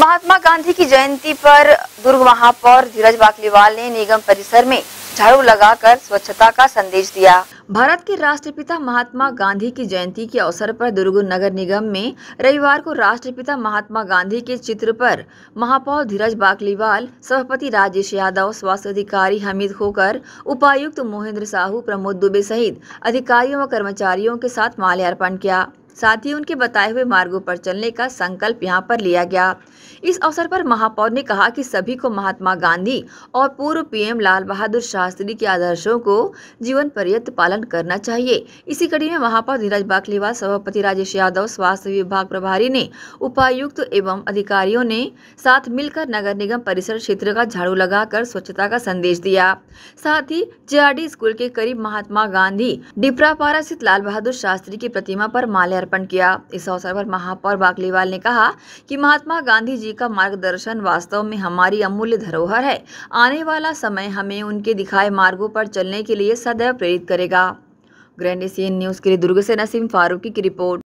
महात्मा गांधी की जयंती पर दुर्ग महापौर धीरज बाकलीवाल ने निगम परिसर में झाड़ू लगाकर स्वच्छता का संदेश दिया भारत के राष्ट्रपिता महात्मा गांधी की जयंती के अवसर पर दुर्ग नगर निगम में रविवार को राष्ट्रपिता महात्मा गांधी के चित्र पर महापौर धीरज बाकलीवाल सभापति राजेश यादव स्वास्थ्य अधिकारी हमीद खोकर उपायुक्त मोहेंद्र साहू प्रमोद दुबे सहित अधिकारियों व कर्मचारियों के साथ माल्यार्पण किया साथ ही उनके बताए हुए मार्गों पर चलने का संकल्प यहां पर लिया गया इस अवसर पर महापौर ने कहा कि सभी को महात्मा गांधी और पूर्व पीएम लाल बहादुर शास्त्री के आदर्शों को जीवन पर्यत पालन करना चाहिए इसी कड़ी में महापौर धीरज बाखलीवाल सभापति राजेश यादव स्वास्थ्य विभाग प्रभारी ने उपायुक्त एवं अधिकारियों ने साथ मिलकर नगर निगम परिसर क्षेत्र का झाड़ू लगाकर स्वच्छता का संदेश दिया साथ ही जे स्कूल के करीब महात्मा गांधी डिपरापारा स्थित लाल बहादुर शास्त्री की प्रतिमा आरोप माल्यार्पण लोकार्पण किया इस अवसर पर महापौर बागलीवाल ने कहा कि महात्मा गांधी जी का मार्गदर्शन वास्तव में हमारी अमूल्य धरोहर है आने वाला समय हमें उनके दिखाए मार्गों पर चलने के लिए सदैव प्रेरित करेगा ग्रैंड एशियन न्यूज़ के लिए दुर्ग से नसीम फारूकी की रिपोर्ट